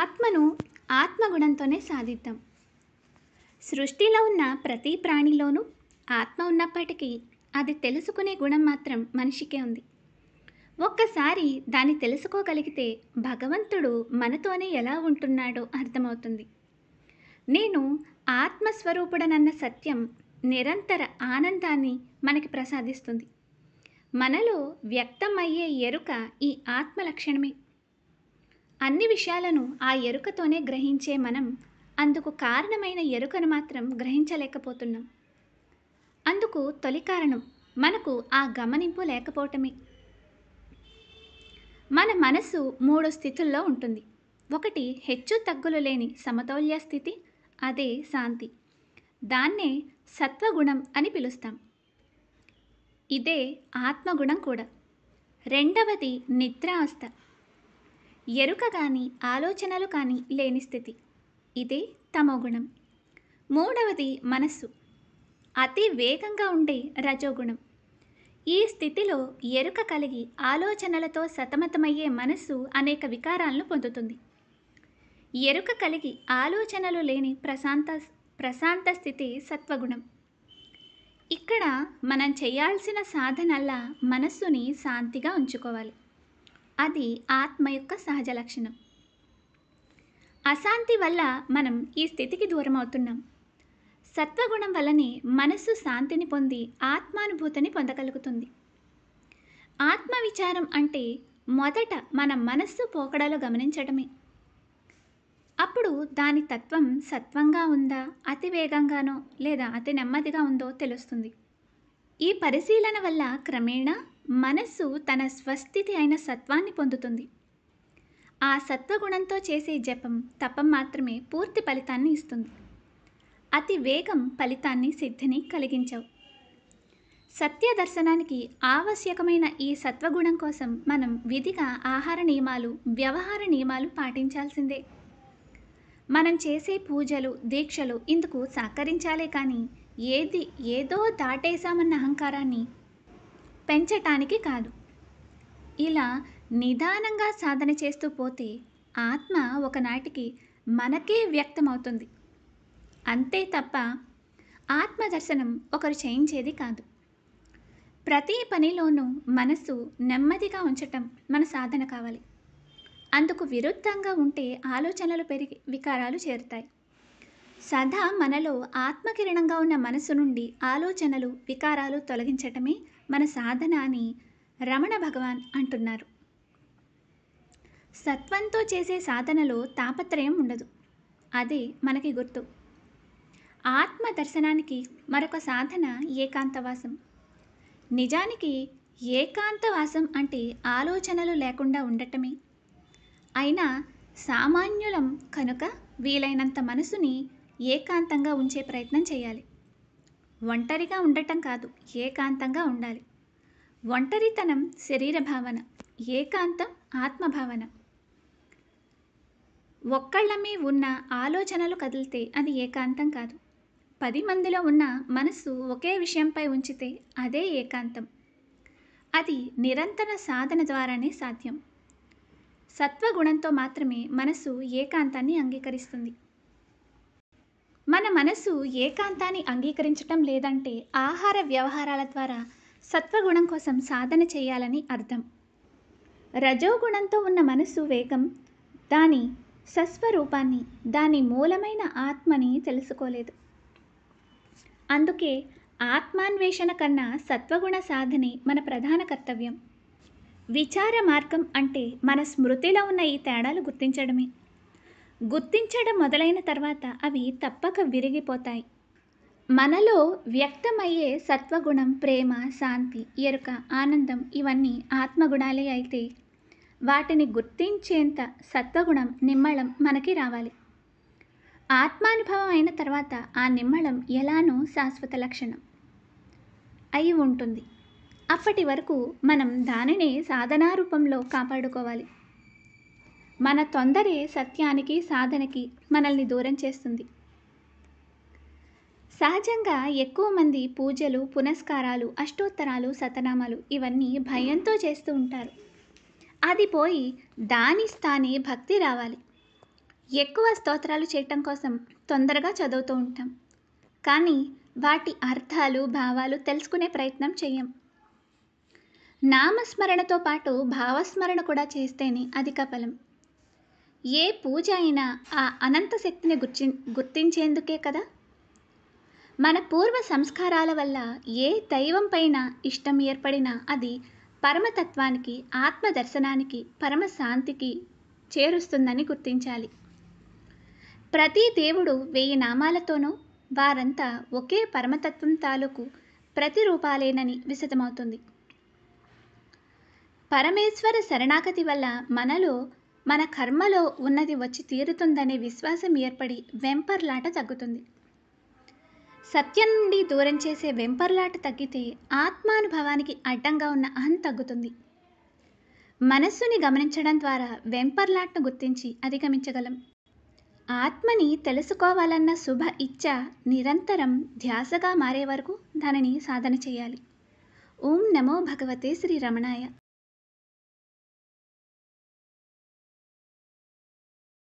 ఆత్మను ఆత్మగుణంతోనే సాధిద్దాం సృష్టిలో ఉన్న ప్రతి ప్రాణిలోనూ ఆత్మ ఉన్నప్పటికీ అది తెలుసుకునే గుణం మాత్రం మనిషికే ఉంది ఒక్కసారి దాన్ని తెలుసుకోగలిగితే భగవంతుడు మనతోనే ఎలా ఉంటున్నాడో అర్థమవుతుంది నేను ఆత్మస్వరూపుడనన్న సత్యం నిరంతర ఆనందాన్ని మనకి ప్రసాదిస్తుంది మనలో వ్యక్తమయ్యే ఎరుక ఈ ఆత్మ లక్షణమే అన్ని విషయాలను ఆ ఎరుకతోనే గ్రహించే మనం అందుకు కారణమైన ఎరుకను మాత్రం గ్రహించలేకపోతున్నాం అందుకు తొలి కారణం మనకు ఆ గమనింపు లేకపోవటమే మన మనస్సు మూడు స్థితుల్లో ఉంటుంది ఒకటి హెచ్చు తగ్గులు లేని సమతౌల్య స్థితి అదే శాంతి దాన్నే సత్వగుణం అని పిలుస్తాం ఇదే ఆత్మగుణం కూడా రెండవది నిద్రావస్థ ఎరుక కానీ ఆలోచనలు కానీ లేని స్థితి ఇదే తమోగుణం మూడవది మనస్సు అతి వేగంగా ఉండే రజోగుణం ఈ స్థితిలో ఎరుక కలిగి ఆలోచనలతో సతమతమయ్యే మనస్సు అనేక వికారాలను పొందుతుంది ఎరుక కలిగి ఆలోచనలు లేని ప్రశాంత ప్రశాంత స్థితి సత్వగుణం ఇక్కడ మనం చేయాల్సిన సాధనల్లా మనస్సుని శాంతిగా ఉంచుకోవాలి అది ఆత్మ యొక్క సహజ లక్షణం అశాంతి వల్ల మనం ఈ స్థితికి దూరం అవుతున్నాం సత్వగుణం వల్లనే మనస్సు శాంతిని పొంది ఆత్మానుభూతిని పొందగలుగుతుంది ఆత్మవిచారం అంటే మొదట మన మనస్సు పోకడలో గమనించడమే అప్పుడు దాని తత్వం సత్వంగా ఉందా అతి వేగంగానో లేదా అతి నెమ్మదిగా ఉందో తెలుస్తుంది ఈ పరిశీలన వల్ల క్రమేణా మనస్సు తన స్వస్థితి అయిన సత్వాన్ని పొందుతుంది ఆ సత్వగుణంతో చేసే జపం తపం మాత్రమే పూర్తి ఫలితాన్ని ఇస్తుంది అతి వేగం ఫలితాన్ని సిద్ధిని కలిగించవు సత్య దర్శనానికి ఆవశ్యకమైన ఈ సత్వగుణం కోసం మనం విధిగా ఆహార నియమాలు వ్యవహార నియమాలు పాటించాల్సిందే మనం చేసే పూజలు దీక్షలు ఇందుకు సహకరించాలే కానీ ఏది ఏదో దాటేశామన్న అహంకారాన్ని పెంచటానికి కాదు ఇలా నిదానంగా సాధన చేస్తూ పోతే ఆత్మ ఒకనాటికి మనకే వ్యక్తమవుతుంది అంతే తప్ప ఆత్మదర్శనం ఒకరు చేయించేది కాదు ప్రతి పనిలోనూ మనసు నెమ్మదిగా ఉంచటం మన సాధన కావాలి అందుకు విరుద్ధంగా ఉంటే ఆలోచనలు పెరిగి వికారాలు చేరుతాయి సదా మనలో ఆత్మకిరణంగా ఉన్న మనసు నుండి ఆలోచనలు వికారాలు తొలగించటమే మన సాధన అని రమణ భగవాన్ అంటున్నారు సత్వంతో చేసే సాధనలో తాపత్రయం ఉండదు అదే మనకి గుర్తు ఆత్మ దర్శనానికి మరొక సాధన ఏకాంతవాసం నిజానికి ఏకాంతవాసం అంటే ఆలోచనలు లేకుండా ఉండటమే అయినా సామాన్యులం కనుక వీలైనంత మనసుని ఏకాంతంగా ఉంచే ప్రయత్నం చేయాలి ఒంటరిగా ఉండటం కాదు ఏకాంతంగా ఉండాలి ఒంటరితనం శరీర భావన ఏకాంతం ఆత్మభావన ఒక్కళ్ళమే ఉన్న ఆలోచనలు కదిలితే అది ఏకాంతం కాదు పది మందిలో ఉన్న మనసు ఒకే విషయంపై ఉంచితే అదే ఏకాంతం అది నిరంతర సాధన ద్వారానే సాధ్యం సత్వగుణంతో మాత్రమే మనసు ఏకాంతాన్ని అంగీకరిస్తుంది మన మనసు ఏకాంతాన్ని అంగీకరించటం లేదంటే ఆహార వ్యవహారాల ద్వారా సత్వగుణం కోసం సాధన చేయాలని అర్థం రజోగుణంతో ఉన్న మనసు వేగం దాని సస్వరూపాన్ని దాని మూలమైన ఆత్మని తెలుసుకోలేదు అందుకే ఆత్మాన్వేషణ కన్నా సత్వగుణ సాధనే మన ప్రధాన కర్తవ్యం విచార మార్గం అంటే మన స్మృతిలో ఉన్న ఈ తేడాలు గుర్తించడమే గుర్తించడం మొదలైన తర్వాత అవి తప్పక విరిగిపోతాయి మనలో వ్యక్తమయ్యే సత్వగుణం ప్రేమ శాంతి ఎరుక ఆనందం ఇవన్నీ ఆత్మగుణాలే అయితే వాటిని గుర్తించేంత సత్వగుణం నిమ్మళం మనకి రావాలి ఆత్మానుభవం అయిన తర్వాత ఆ నిమ్మళం ఎలానో శాశ్వత లక్షణం అయి ఉంటుంది అప్పటి వరకు మనం దానినే సాధనారూపంలో కాపాడుకోవాలి మన తొందరే సత్యానికి సాధనకి మనల్ని దూరం చేస్తుంది సహజంగా ఎక్కువ మంది పూజలు పునస్కారాలు అష్టోత్తరాలు సతనామాలు ఇవన్నీ భయంతో చేస్తూ ఉంటారు అది పోయి దాని స్థానే భక్తి రావాలి ఎక్కువ స్తోత్రాలు చేయటం కోసం తొందరగా చదువుతూ ఉంటాం కానీ వాటి అర్థాలు భావాలు తెలుసుకునే ప్రయత్నం చేయం నామస్మరణతో పాటు భావస్మరణ కూడా చేస్తేనే అది ఫలం ఏ పూజ అయినా ఆ అనంత శక్తిని గుర్చి గుర్తించేందుకే కదా మన పూర్వ సంస్కారాల వల్ల ఏ దైవం పైన ఇష్టం ఏర్పడినా అది పరమతత్వానికి ఆత్మదర్శనానికి పరమశాంతికి చేరుస్తుందని గుర్తించాలి ప్రతి దేవుడు వెయ్యి నామాలతోనూ వారంతా ఒకే పరమతత్వం తాలూకు ప్రతిరూపాలేనని విశదమవుతుంది పరమేశ్వర శరణాగతి వల్ల మనలో మన కర్మలో ఉన్నది వచ్చి తీరుతుందనే విశ్వాసం ఏర్పడి వెంపర్లాట తగ్గుతుంది సత్యం నుండి దూరం చేసే వెంపర్లాట తగ్గితే ఆత్మానుభవానికి అడ్డంగా ఉన్న అహం తగ్గుతుంది మనస్సుని గమనించడం ద్వారా వెంపర్లాట్ను గుర్తించి అధిగమించగలం ఆత్మని తెలుసుకోవాలన్న శుభ ఇచ్ఛ నిరంతరం ధ్యాసగా మారే వరకు దానిని సాధన చేయాలి ఓం నమో భగవతే శ్రీ రమణాయ